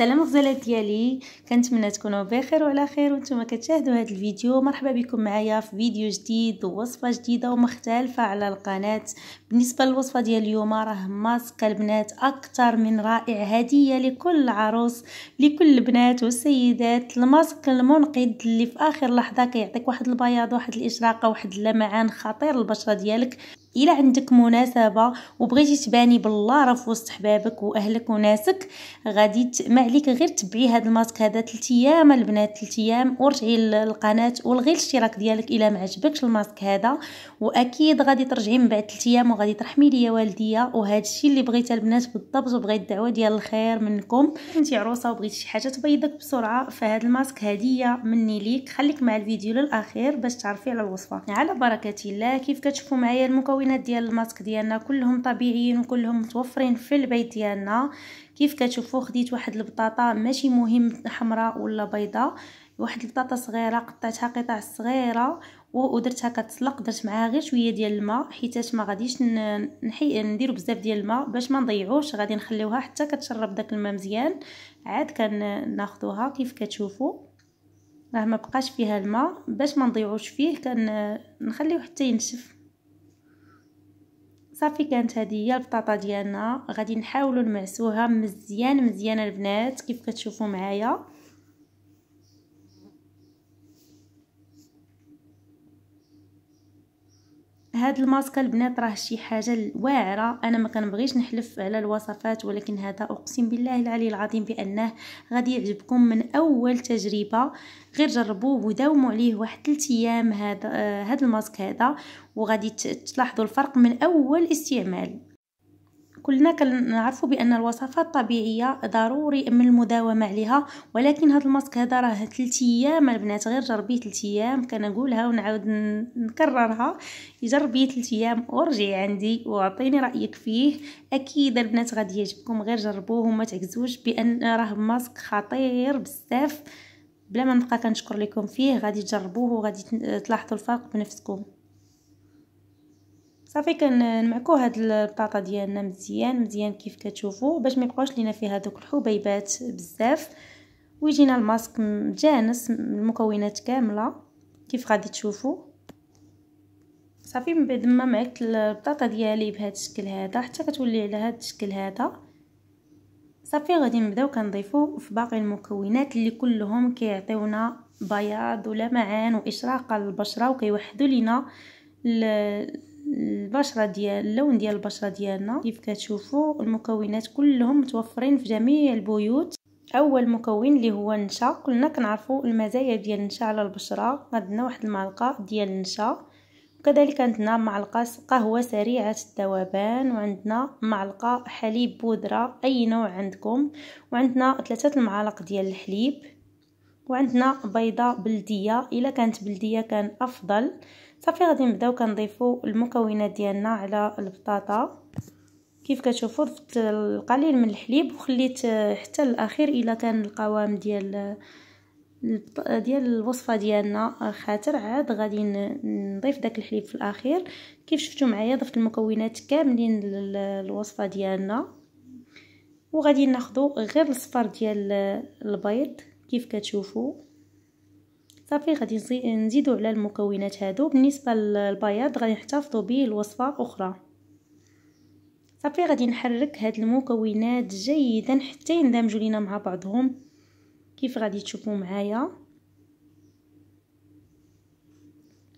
السلام غزاله ديالي كنتمنى تكونوا بخير وعلى خير وانتم كتشاهدوا هذا الفيديو مرحبا بكم معايا في فيديو جديد ووصفه جديده ومختلفه على القناه بالنسبه للوصفه ديال اليوم راه ماسك البنات اكثر من رائع هديه لكل عروس لكل البنات والسيدات الماسك المنقذ اللي في اخر لحظه كيعطيك واحد البياض واحد الاشراقه واحد اللمعان خطير للبشره ديالك الا عندك مناسبه وبغيتي تباني بالله راه في وسط حبابك واهلك وناسك غادي ما عليك غير تبعي هذا الماسك هذا 3 ايام البنات 3 ايام ورجعي للقناه والغي الاشتراك ديالك الا ما عجبكش الماسك هذا واكيد غادي ترجعي من بعد 3 ايام وغادي ترحمي ليا والديا وهذا الشيء اللي بغيت البنات بالضبط وبغيت الدعوه ديال الخير منكم كنتي عروسه وبغيتي شي حاجه تبيضك بسرعه فهاد الماسك هديه مني ليك خليك مع الفيديو للاخير باش تعرفي على الوصفه على بركه الله كيف كتشوفوا معايا المكونات المكونات ديال الماسك ديالنا كلهم طبيعيين وكلهم متوفرين في البيت ديالنا كيف كتشوفوا خديت واحد البطاطا ماشي مهم حمراء ولا بيضاء واحد البطاطا صغيره قطعتها قطع صغيره ودرتها كتسلق درت معاها غير شويه ديال الماء حيتاش ما غاديش نحي نديرو بزاف ديال الماء باش ما نضيعوش غادي نخليوها حتى كتشرب داك الماء مزيان عاد كناخذوها كيف كتشوفوا راه ما بقاش فيها الماء باش ما نضيعوش فيه كنخليوه حتى ينشف صافي كانت هذه هي البطاطا ديالنا غادي نحاولوا نمعسوها مزيان مزيان البنات كيف كتشوفوا معايا هاد الماسك البنات راه شي حاجه واعره انا ما كنبغيش نحلف على الوصفات ولكن هذا اقسم بالله العلي العظيم بانه غادي يعجبكم من اول تجربه غير جربوه وداوموا عليه واحد 3 ايام هذا آه، هاد الماسك هذا وغادي تلاحظوا الفرق من اول استعمال كلنا كنعرفوا بان الوصفات الطبيعيه ضروري من المداومه عليها ولكن هذا الماسك هذا راه 3 ايام البنات غير جربيه 3 ايام كنقولها ونعاود نكررها جربيه 3 ايام ورجعي عندي واعطيني رايك فيه اكيد البنات غادي يعجبكم غير جربوه وما تعكزوش بان راه ماسك خطير بزاف بلا ما نبقى كنشكر لكم فيه غادي تجربوه وغادي تلاحظوا الفرق بنفسكم صافي كنمعكو هاد البطاطا ديالنا مزيان مزيان كيف كتشوفوا باش ما يبقاوش لينا فيها دوك الحبيبات بزاف ويجينا الماسك جانس المكونات كامله كيف غادي تشوفوا صافي من بعد ما معكت البطاطا ديالي بهذا الشكل هذا حتى كتولي على هذا الشكل هذا صافي غادي نبداو كنضيفو في باقي المكونات اللي كلهم كيعطيونا بياض ولمعان واشراقه للبشره وكيوحدوا لينا البشره ديال اللون ديال البشره ديالنا كيف كتشوفوا المكونات كلهم متوفرين في جميع البيوت اول مكون اللي هو النشا كلنا كنعرفوا المزايا ديال النشا على البشره عندنا واحد المعلقه ديال النشا وكذلك عندنا معلقه قهوه سريعه الذوبان وعندنا معلقه حليب بودره اي نوع عندكم وعندنا ثلاثه المعالق ديال الحليب وعندنا بيضه بلديه الا كانت بلديه كان افضل صافي غادي نبداو كنضيفو المكونات ديالنا على البطاطا كيف كتشوفوا ضفت القليل من الحليب وخليت حتى الاخير الا كان القوام ديال ديال الوصفه ديالنا خاطر عاد غادي نضيف داك الحليب في الاخير كيف شفتوا معايا ضفت المكونات كاملين للوصفه ديالنا وغادي ناخذ غير الصفر ديال البيض كيف كتشوفوا صافي غادي نزيدو على المكونات هادو بالنسبه للبياض غادي نحتفظوا به لوصفه اخرى صافي غادي نحرك هاد المكونات جيدا حتى يندمجوا لينا مع بعضهم كيف غادي تشوفوا معايا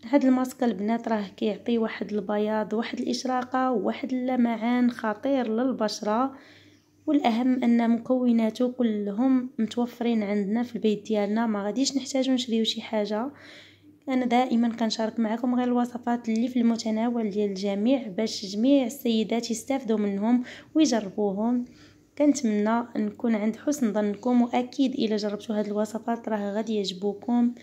هاد الماسك البنات راه كيعطي واحد البياض واحد الاشراقه واحد اللمعان خطير للبشره والاهم ان مكوناته كلهم متوفرين عندنا في البيت ديالنا ما غاديش نحتاجو نشريو شي حاجه انا دائما كنشارك معكم غير الوصفات اللي في المتناول ديال الجميع باش جميع السيدات يستافدوا منهم ويجربوهم كنتمنى نكون عند حسن ظنكم واكيد الا جربتوا هاد الوصفات راه غادي يعجبوكم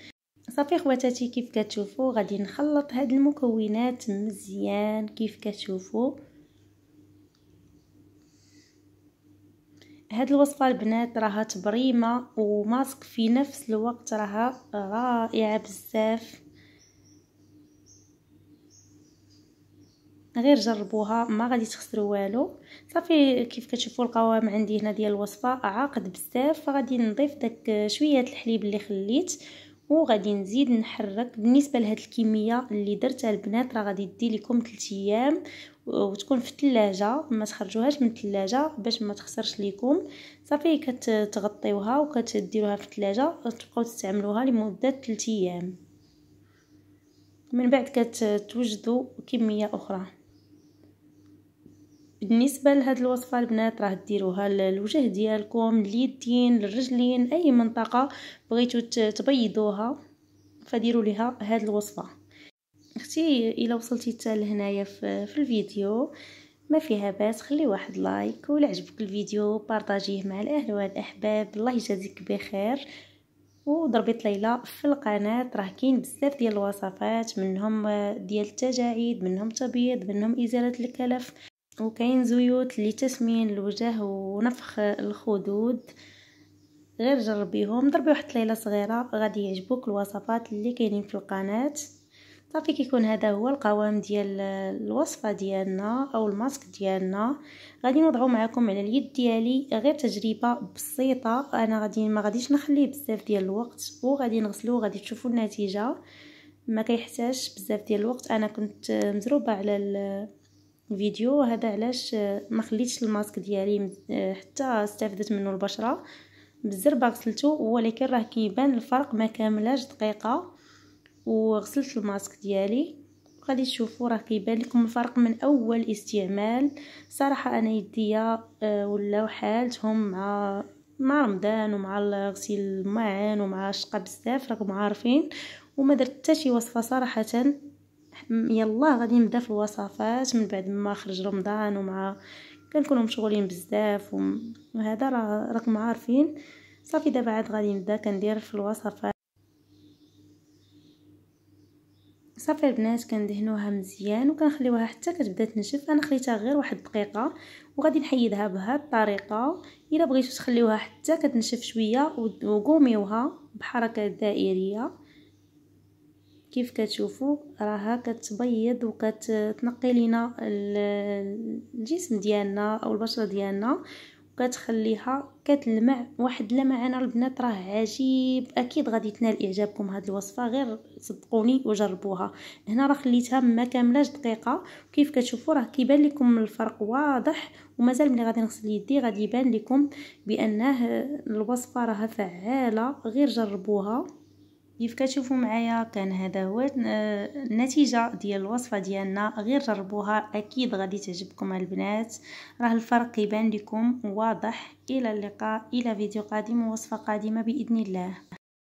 صافي خواتاتي كيف كتشوفوا غادي نخلط هاد المكونات مزيان كيف كتشوفوا هاد الوصفه البنات راها تبريمه وماسك في نفس الوقت راها رائعه بزاف غير جربوها ما غادي تخسروا والو صافي كيف كتشوفوا القوام عندي هنا ديال الوصفه عاقد بزاف فغادي نضيف داك شويه الحليب اللي خليت وغادي نزيد نحرك بالنسبه لهاد الكميه اللي درتها البنات راه غادي دي لكم 3 ايام وتكون في الثلاجه ما تخرجوهاش من الثلاجه باش ما تخسرش ليكم صافي كتغطيوها وكتديروها في الثلاجه وتبقاو تستعملوها لمده 3 ايام من بعد كتوجدوا كميه اخرى بالنسبه لهاد الوصفه البنات راه ديروها للوجه ديالكم اليدين للرجلين اي منطقه بغيتو تبيضوها فديروا لها هاد الوصفه اختي الا وصلتي حتى لهنايا في, الفيديو ما فيها باس خلي واحد لايك ولا عجبك الفيديو بارطاجيه مع الاهل والاحباب الله يجازيك بخير وضربي طليله في القناه راه كاين بزاف ديال الوصفات منهم آه، ديال التجاعيد منهم تبييض منهم ازاله الكلف وكاين زيوت لتسمين الوجه ونفخ الخدود غير جربيهم ضربي واحد طليله صغيره غادي يعجبوك الوصفات اللي كاينين في القناه صافي كيكون هذا هو القوام ديال الوصفه ديالنا او الماسك ديالنا غادي نوضعو معكم على اليد ديالي غير تجربه بسيطه انا غادي ما غاديش نخليه بزاف ديال الوقت وغادي نغسلو غادي تشوفوا النتيجه ما كيحتاجش بزاف ديال الوقت انا كنت مزروبه على الفيديو هذا علاش ما خليتش الماسك ديالي حتى استفدت منه البشره بالزربه غسلته ولكن راه كيبان الفرق ما كاملاش دقيقه وغسلت الماسك ديالي غادي تشوفوا راه كيبان لكم الفرق من اول استعمال صراحه انا يديا آه، ولاو حالتهم مع مع رمضان ومع غسيل المعان ومع الشقه بزاف راكم عارفين وما درت حتى شي وصفه صراحه يلا غادي نبدا في الوصفات من بعد ما خرج رمضان ومع كنكونوا مشغولين بزاف وهذا راكم عارفين صافي دابا عاد غادي نبدا كندير في الوصفات صافي البنات كندهنوها مزيان وكنخليوها حتى كتبدا تنشف انا خليتها غير واحد الدقيقه وغادي نحيدها بهاد الطريقه الا بغيتو تخليوها حتى كتنشف شويه وقوميوها بحركه دائريه كيف كتشوفوا راها كتبيض وكتنقي لينا الجسم ديالنا او البشره ديالنا وكتخليها كتلمع واحد اللمع البنات راه عجيب اكيد غادي تنال اعجابكم هاد الوصفه غير صدقوني وجربوها هنا راه خليتها ما كاملاش دقيقه وكيف كتشوفوا راه كيبان لكم الفرق واضح ومازال ملي غادي نغسل يدي غادي يبان لكم بانه الوصفه راها فعاله غير جربوها كيف كتشوفوا معايا كان هذا هو آه، النتيجه ديال الوصفه ديالنا غير جربوها اكيد غادي تعجبكم البنات راه الفرق كيبان لكم واضح الى اللقاء الى فيديو قادم ووصفه قادمه باذن الله